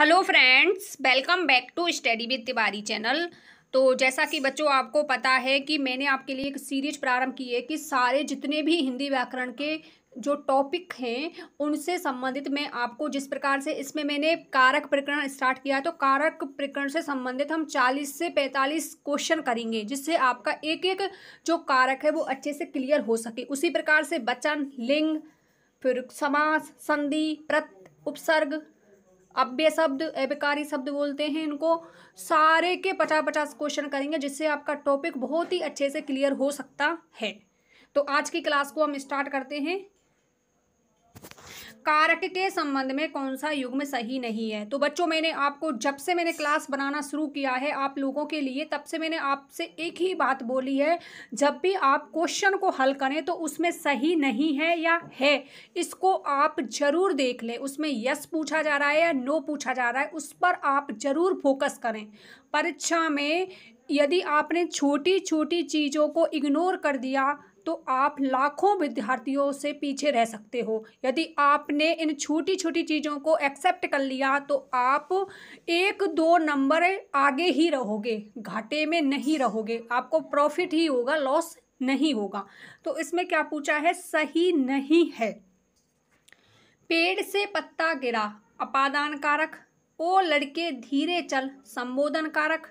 hello friends welcome back to study with Tiwari channel तो जैसा कि बच्चों आपको पता है कि मैंने आपके लिए एक सीरीज प्रारंभ की है कि सारे जितने भी हिंदी व्याकरण के जो टॉपिक हैं उनसे संबंधित मैं आपको जिस प्रकार से इसमें मैंने कारक प्रकरण स्टार्ट किया तो कारक प्रकरण से संबंधित हम 40 से 45 क्वेश्चन करेंगे जिससे आपका एक एक जो कारक है वो अच्छे से क्लियर हो सके उसी प्रकार से वचन लिंग फिर समास संधि प्रत उपसर्ग अव्य शब्द अव्यकारी शब्द बोलते हैं इनको सारे के पचास पचास क्वेश्चन करेंगे जिससे आपका टॉपिक बहुत ही अच्छे से क्लियर हो सकता है तो आज की क्लास को हम स्टार्ट करते हैं कारक के संबंध में कौन सा युग्म सही नहीं है तो बच्चों मैंने आपको जब से मैंने क्लास बनाना शुरू किया है आप लोगों के लिए तब से मैंने आपसे एक ही बात बोली है जब भी आप क्वेश्चन को हल करें तो उसमें सही नहीं है या है इसको आप जरूर देख लें उसमें यस पूछा जा रहा है या नो पूछा जा रहा है उस पर आप जरूर फोकस करें परीक्षा में यदि आपने छोटी छोटी चीज़ों को इग्नोर कर दिया तो आप लाखों विद्यार्थियों से पीछे रह सकते हो यदि आपने इन छोटी छोटी चीज़ों को एक्सेप्ट कर लिया तो आप एक दो नंबर आगे ही रहोगे घाटे में नहीं रहोगे आपको प्रॉफिट ही होगा लॉस नहीं होगा तो इसमें क्या पूछा है सही नहीं है पेड़ से पत्ता गिरा अपादान कारक ओ लड़के धीरे चल संबोधन कारक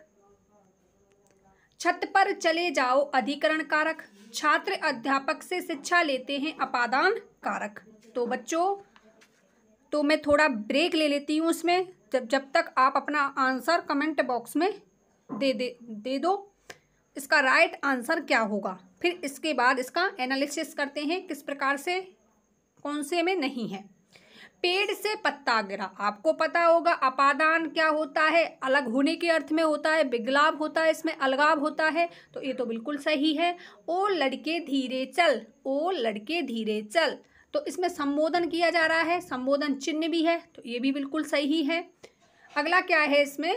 छत पर चले जाओ अधिकरण कारक छात्र अध्यापक से शिक्षा लेते हैं अपादान कारक तो बच्चों तो मैं थोड़ा ब्रेक ले लेती हूँ उसमें जब जब तक आप अपना आंसर कमेंट बॉक्स में दे दे दे दो इसका राइट आंसर क्या होगा फिर इसके बाद इसका एनालिसिस करते हैं किस प्रकार से कौन से में नहीं है पेड़ से पत्ता गिरा आपको पता होगा अपादान क्या होता है अलग होने के अर्थ में होता है बिगलाव होता है इसमें अलगाव होता है तो ये तो बिल्कुल सही है ओ लड़के धीरे चल ओ लड़के धीरे चल तो इसमें संबोधन किया जा रहा है संबोधन चिन्ह भी है तो ये भी बिल्कुल सही है अगला क्या है इसमें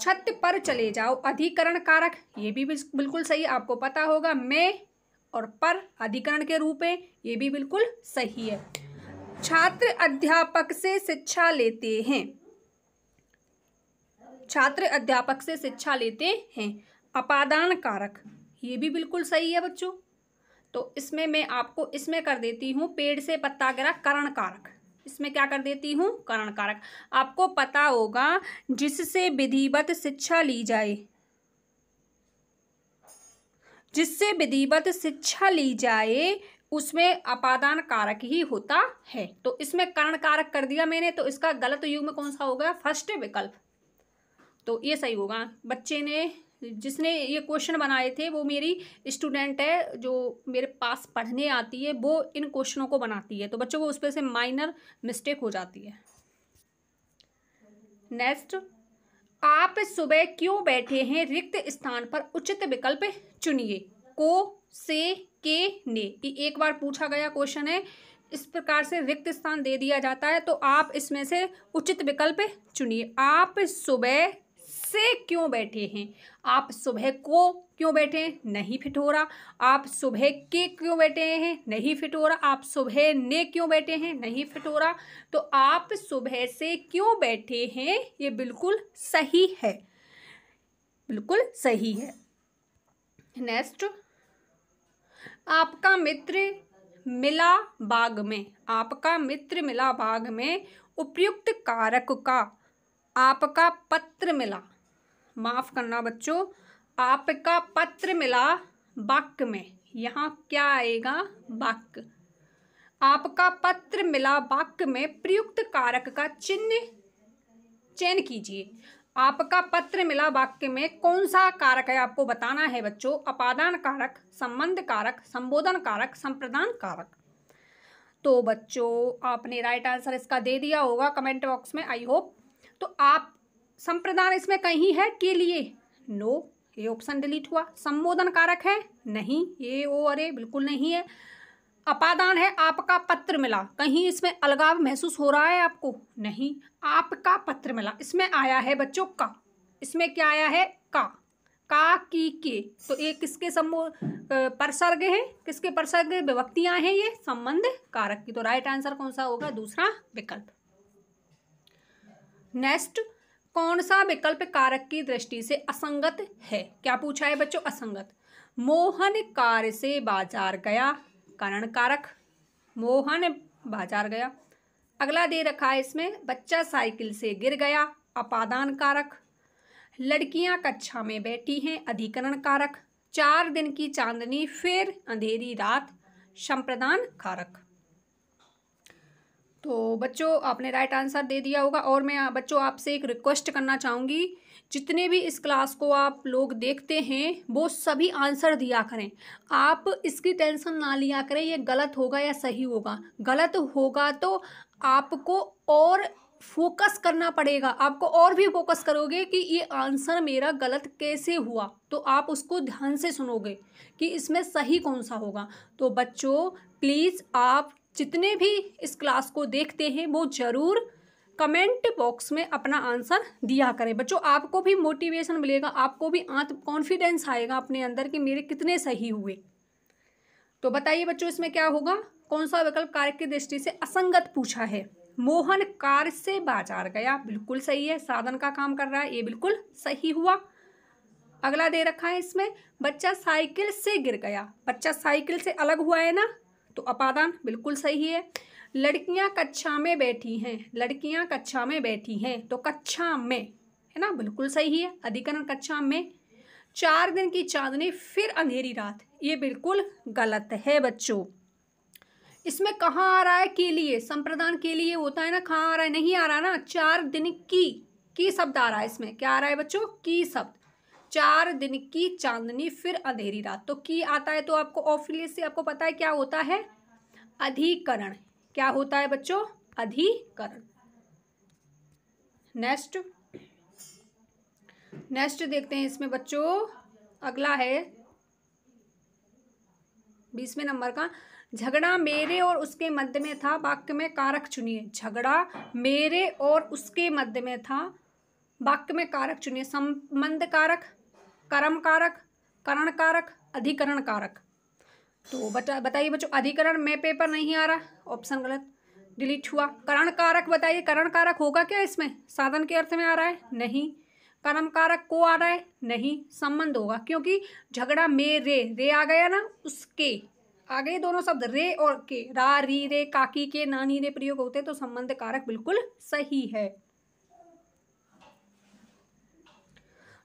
छत पर चले जाओ अधिकरण कारक ये भी बिल्कुल सही आपको पता होगा मैं और पर अधिकरण के रूप में ये भी बिल्कुल सही है छात्र अध्यापक से शिक्षा लेते हैं छात्र अध्यापक से शिक्षा लेते हैं अपादान कारक ये भी बिल्कुल सही है बच्चों तो इसमें मैं आपको इसमें कर देती हूँ पेड़ से पत्ता गिरा करण कारक इसमें क्या कर देती हूँ करण कारक आपको पता होगा जिससे विधिवत शिक्षा ली जाए जिससे विधिवत शिक्षा ली जाए उसमें अपादान कारक ही होता है तो इसमें कर्ण कारक कर दिया मैंने तो इसका गलत युग में कौन सा होगा फर्स्ट विकल्प तो ये सही होगा बच्चे ने जिसने ये क्वेश्चन बनाए थे वो मेरी स्टूडेंट है जो मेरे पास पढ़ने आती है वो इन क्वेश्चनों को बनाती है तो बच्चों को उस पर से माइनर मिस्टेक हो जाती है नेक्स्ट आप सुबह क्यों बैठे हैं रिक्त स्थान पर उचित विकल्प चुनिए को से के ने ये एक बार पूछा गया क्वेश्चन है इस प्रकार से रिक्त स्थान दे दिया जाता है तो आप इसमें से उचित विकल्प चुनिए आप सुबह से क्यों बैठे हैं आप सुबह को क्यों बैठे हैं नहीं फिट हो रहा आप सुबह के क्यों बैठे हैं नहीं फिट हो रहा आप सुबह ने क्यों बैठे हैं नहीं फिट हो रहा तो आप सुबह से क्यों बैठे हैं ये बिल्कुल सही है बिल्कुल सही है नेक्स्ट आपका मित्र मिला बाग में आपका मित्र मिला बाग में उपयुक्त कारक का आपका पत्र मिला माफ़ करना बच्चों आपका पत्र मिला वाक्य में यहाँ क्या आएगा वाक्य आपका पत्र मिला वाक्य में प्रयुक्त कारक का चिन्ह चयन कीजिए आपका पत्र मिला वाक्य में कौन सा कारक है आपको बताना है बच्चों अपादान कारक संबंध कारक संबोधन कारक संप्रदान कारक तो बच्चों आपने राइट आंसर इसका दे दिया होगा कमेंट बॉक्स में आई होप तो आप संप्रदान इसमें कहीं है के लिए नो ये ऑप्शन डिलीट हुआ संबोधन कारक है नहीं ये ओ अरे बिल्कुल नहीं है अपादान है आपका पत्र मिला कहीं इसमें अलगाव महसूस हो रहा है आपको नहीं आपका पत्र मिला इसमें आया है बच्चों का इसमें क्या आया है का का की के तो ये किसके सम्बो परसर्ग है किसके परसर्ग विभक्तियां हैं ये संबंध कारक की तो राइट आंसर कौन सा होगा दूसरा विकल्प नेक्स्ट कौन सा विकल्प कारक की दृष्टि से असंगत है क्या पूछा है बच्चों असंगत मोहन कार से बाजार गया कारण कारक मोहन बाजार गया अगला दे रखा है इसमें बच्चा साइकिल से गिर गया अपादान कारक लड़कियां कक्षा में बैठी हैं अधिकरण कारक चार दिन की चांदनी फिर अंधेरी रात संप्रदान कारक तो बच्चों आपने राइट आंसर दे दिया होगा और मैं बच्चों आपसे एक रिक्वेस्ट करना चाहूँगी जितने भी इस क्लास को आप लोग देखते हैं वो सभी आंसर दिया करें आप इसकी टेंशन ना लिया करें ये गलत होगा या सही होगा गलत होगा तो आपको और फोकस करना पड़ेगा आपको और भी फोकस करोगे कि ये आंसर मेरा गलत कैसे हुआ तो आप उसको ध्यान से सुनोगे कि इसमें सही कौन सा होगा तो बच्चों प्लीज़ आप जितने भी इस क्लास को देखते हैं वो ज़रूर कमेंट बॉक्स में अपना आंसर दिया करें बच्चों आपको भी मोटिवेशन मिलेगा आपको भी आत्म कॉन्फिडेंस आएगा अपने अंदर कि मेरे कितने सही हुए तो बताइए बच्चों इसमें क्या होगा कौन सा विकल्प कार्य की दृष्टि से असंगत पूछा है मोहन कार से बाजार गया बिल्कुल सही है साधन का काम कर रहा है ये बिल्कुल सही हुआ अगला दे रखा है इसमें बच्चा साइकिल से गिर गया बच्चा साइकिल से अलग हुआ है ना तो अपादान बिल्कुल सही है लड़कियां कक्षा में बैठी हैं लड़कियां कक्षा में बैठी हैं तो कक्षा में है ना बिल्कुल सही है अधिकरण कक्षा में चार दिन की चांदनी फिर अंधेरी रात ये बिल्कुल गलत है बच्चों इसमें कहाँ आ रहा है के लिए संप्रदान के लिए होता है ना कहाँ आ रहा है नहीं आ रहा ना चार दिन की की शब्द आ रहा है इसमें क्या आ रहा है बच्चों की शब्द चार दिन की चांदनी फिर अंधेरी रात तो की आता है तो आपको ऑफिलियस से आपको पता है क्या होता है अधिकरण क्या होता है बच्चों अधिकरण नेक्स्ट नेक्स्ट देखते हैं इसमें बच्चों अगला है बीसवें नंबर का झगड़ा मेरे और उसके मध्य में था वाक्य में कारक चुनिए झगड़ा मेरे और उसके मध्य में था वाक्य में कारक चुनिए संबंध कारक कर्म कारक करण कारक अधिकरण कारक तो बता बताइए बच्चों अधिकरण में पेपर नहीं आ रहा ऑप्शन गलत डिलीट हुआ करण कारक बताइए करण कारक होगा क्या इसमें साधन के अर्थ में आ रहा है नहीं कर्म कारक को आ रहा है नहीं संबंध होगा क्योंकि झगड़ा में रे रे आ गया ना उसके आ गए दोनों शब्द रे और के रा री रे काकी के नानी रे प्रयोग होते तो संबंध कारक बिल्कुल सही है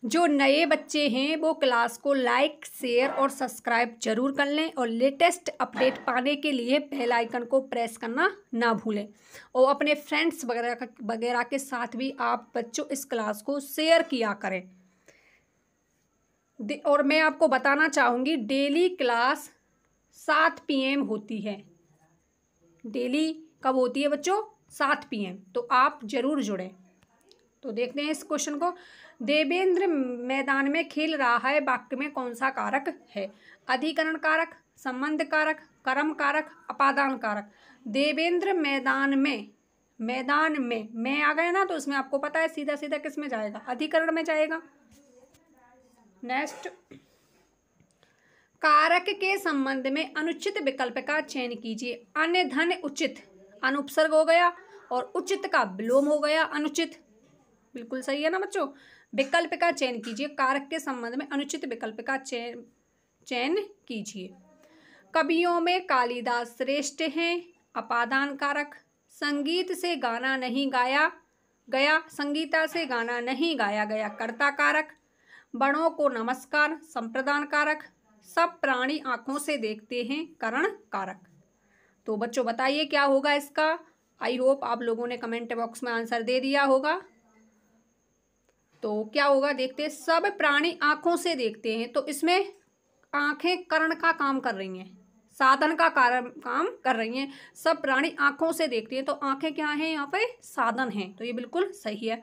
जो नए बच्चे हैं वो क्लास को लाइक शेयर और सब्सक्राइब जरूर कर लें और लेटेस्ट अपडेट पाने के लिए बेल आइकन को प्रेस करना ना भूलें और अपने फ्रेंड्स वगैरह वगैरह के साथ भी आप बच्चों इस क्लास को शेयर किया करें और मैं आपको बताना चाहूँगी डेली क्लास सात पीएम होती है डेली कब होती है बच्चों सात एम तो आप ज़रूर जुड़ें तो देखते हैं इस क्वेश्चन को देवेंद्र मैदान में खेल रहा है वाक्य में कौन सा कारक है अधिकरण कारक संबंध कारक कर्म कारक अपादान कारक देवेंद्र मैदान में मैदान में मैं आ गया ना तो इसमें आपको पता है सीधा सीधा किस में जाएगा अधिकरण में जाएगा नेक्स्ट कारक के संबंध में अनुचित विकल्प का चयन कीजिए अन्य धन उचित अनुपसर्ग हो गया और उचित का विलोम हो गया अनुचित बिल्कुल सही है ना बच्चों विकल्प का चयन कीजिए कारक के संबंध में अनुचित विकल्प का चयन चयन कीजिए कवियों में कालिदास श्रेष्ठ हैं अपादान कारक संगीत से गाना नहीं गाया गया संगीता से गाना नहीं गाया गया कर्ता कारक बड़ों को नमस्कार संप्रदान कारक सब प्राणी आँखों से देखते हैं करण कारक तो बच्चों बताइए क्या होगा इसका आई होप आप लोगों ने कमेंट बॉक्स में आंसर दे दिया होगा तो क्या होगा देखते हैं सब प्राणी आँखों से देखते हैं तो इसमें आँखें करण का काम कर रही हैं साधन का कारण काम कर रही हैं सब प्राणी आँखों से देखते हैं तो आँखें क्या हैं यहाँ पे साधन हैं तो ये बिल्कुल सही है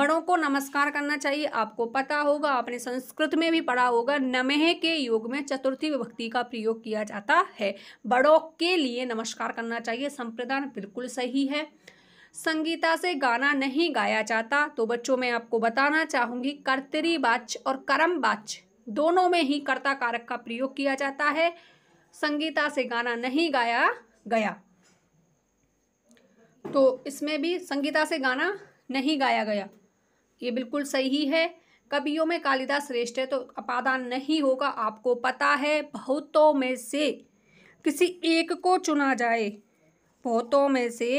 बड़ों को नमस्कार करना चाहिए आपको पता होगा आपने संस्कृत में भी पढ़ा होगा नमह के योग में चतुर्थी विभक्ति का प्रयोग किया जाता है बड़ों के लिए नमस्कार करना चाहिए संप्रदान बिल्कुल सही है संगीता से गाना नहीं गाया जाता तो बच्चों मैं आपको बताना चाहूँगी कर्तरी बाच और करम बाच दोनों में ही कर्ता कारक का प्रयोग किया जाता है संगीता से गाना नहीं गाया गया तो इसमें भी संगीता से गाना नहीं गाया गया ये बिल्कुल सही है कवियों में कालिदास श्रेष्ठ है तो अपादान नहीं होगा आपको पता है बहुतों में से किसी एक को चुना जाए बहुतों में से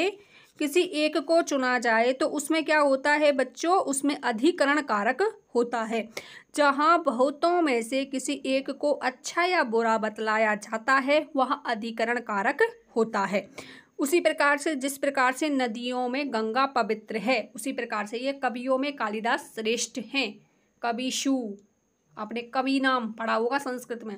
किसी एक को चुना जाए तो उसमें क्या होता है बच्चों उसमें अधिकरण कारक होता है जहाँ बहुतों में से किसी एक को अच्छा या बुरा बतलाया जाता है वहाँ अधिकरण कारक होता है उसी प्रकार से जिस प्रकार से नदियों में गंगा पवित्र है उसी प्रकार से ये कवियों में कालिदास श्रेष्ठ हैं कविशु आपने कवि नाम पढ़ा होगा संस्कृत में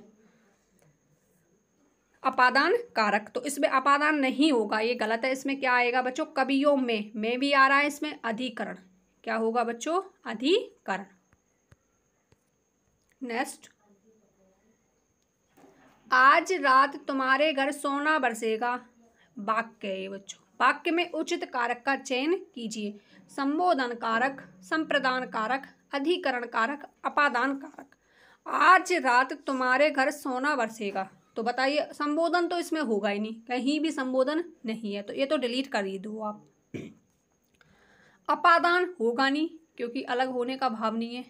अपादान कारक तो इसमें अपादान नहीं होगा ये गलत है इसमें क्या आएगा बच्चों कवियों में में भी आ रहा है इसमें अधिकरण क्या होगा बच्चों अधिकरण नेक्स्ट आज रात तुम्हारे घर सोना बरसेगा वाक्य बच्चों वाक्य में उचित कारक का चयन कीजिए संबोधन कारक संप्रदान कारक अधिकरण कारक अपादान कारक आज रात तुम्हारे घर सोना बरसेगा तो बताइए संबोधन तो इसमें होगा ही नहीं कहीं भी संबोधन नहीं है तो ये तो डिलीट कर ही दो आप अपादान होगा नहीं क्योंकि अलग होने का भाव नहीं है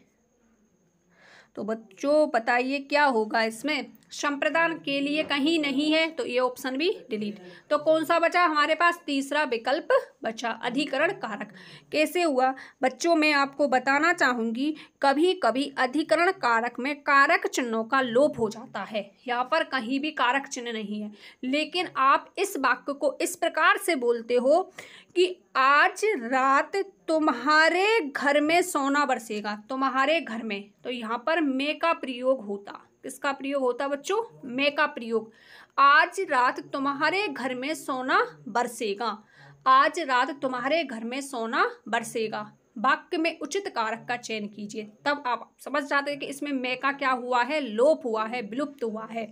तो बच्चों बताइए क्या होगा इसमें संप्रदान के लिए कहीं नहीं है तो ये ऑप्शन भी डिलीट तो कौन सा बचा हमारे पास तीसरा विकल्प बचा अधिकरण कारक कैसे हुआ बच्चों मैं आपको बताना चाहूँगी कभी कभी अधिकरण कारक में कारक चिन्हों का लोप हो जाता है यहाँ पर कहीं भी कारक चिन्ह नहीं है लेकिन आप इस वाक्य को इस प्रकार से बोलते हो कि आज रात तुम्हारे घर में सोना बरसेगा तुम्हारे घर में तो यहाँ पर मे का प्रयोग होता किसका प्रयोग होता है बच्चों मैं का प्रयोग आज रात तुम्हारे घर में सोना बरसेगा आज रात तुम्हारे घर में सोना बरसेगा वाक्य में उचित कारक का चयन कीजिए तब आप समझ जाते हैं कि इसमें मैं का क्या हुआ है लोप हुआ है विलुप्त हुआ है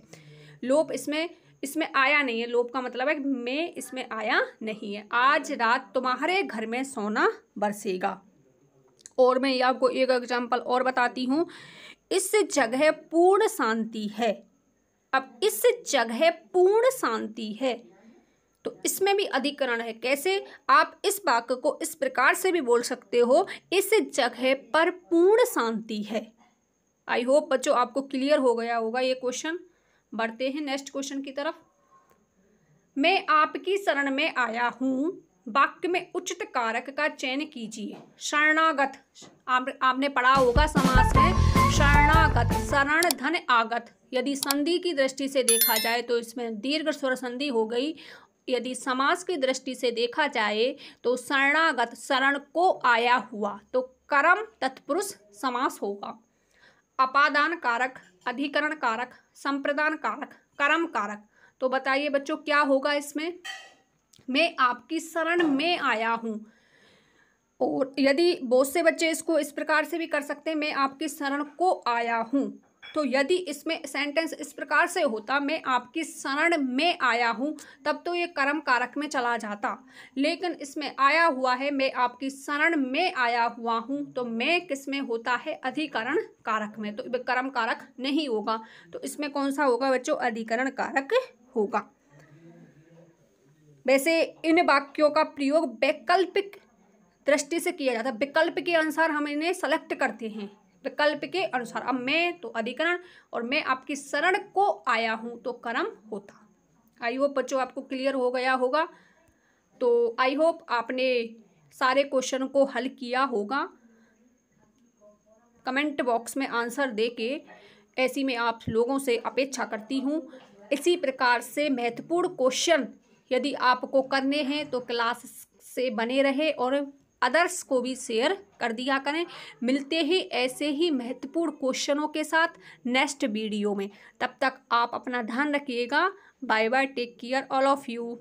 लोप इसमें इसमें आया नहीं है लोप का मतलब है मैं इसमें आया नहीं है आज रात तुम्हारे घर में सोना बरसेगा और मैं आपको एक एग्जाम्पल और बताती हूँ इस जगह पूर्ण शांति है अब इस जगह पूर्ण शांति है तो इसमें भी अधिकरण है कैसे आप इस वाक्य को इस प्रकार से भी बोल सकते हो इस जगह पर पूर्ण शांति है आई होप बच्चों आपको क्लियर हो गया होगा ये क्वेश्चन बढ़ते हैं नेक्स्ट क्वेश्चन की तरफ मैं आपकी शरण में आया हूं वाक्य में उचित कारक का चयन कीजिए शरणागत आप, आपने पढ़ा होगा समास में शरणागत शरण धन आगत यदि संधि की दृष्टि से देखा जाए तो इसमें दीर्घ स्वर संधि हो गई यदि समास की दृष्टि से देखा जाए तो शरणागत शरण को आया हुआ तो कर्म तत्पुरुष समास होगा अपादान कारक अधिकरण कारक संप्रदान कारक कर्म कारक तो बताइए बच्चों क्या होगा इसमें मैं आपकी शरण में आया हूँ और यदि बहुत से बच्चे इसको इस प्रकार से भी कर सकते हैं मैं आपकी शरण को आया हूँ तो यदि इसमें सेंटेंस इस प्रकार से होता मैं आपकी शरण में आया हूँ तब तो ये कर्म कारक में चला जाता लेकिन इसमें आया हुआ है मैं आपकी शरण में आया हुआ हूँ तो मैं किस में होता है अधिकरण कारक में तो कर्म कारक नहीं होगा तो इसमें कौन सा होगा बच्चों अधिकरण कारक होगा वैसे इन वाक्यों का प्रयोग वैकल्पिक दृष्टि से किया जाता है विकल्प के अनुसार हम इन्हें सेलेक्ट करते हैं विकल्प के अनुसार अब मैं तो अधिकरण और मैं आपकी शरण को आया हूँ तो कर्म होता आई होप बच्चों आपको क्लियर हो गया होगा तो आई होप आपने सारे क्वेश्चन को हल किया होगा कमेंट बॉक्स में आंसर दे के ऐसी में आप लोगों से अपेक्षा करती हूँ इसी प्रकार से महत्वपूर्ण क्वेश्चन यदि आपको करने हैं तो क्लास से बने रहे और अदर्स को भी शेयर कर दिया करें मिलते हैं ऐसे ही महत्वपूर्ण क्वेश्चनों के साथ नेक्स्ट वीडियो में तब तक आप अपना ध्यान रखिएगा bye bye take care all of you